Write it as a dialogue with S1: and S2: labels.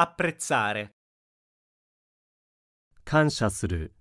S1: apprezzare.
S2: 感謝する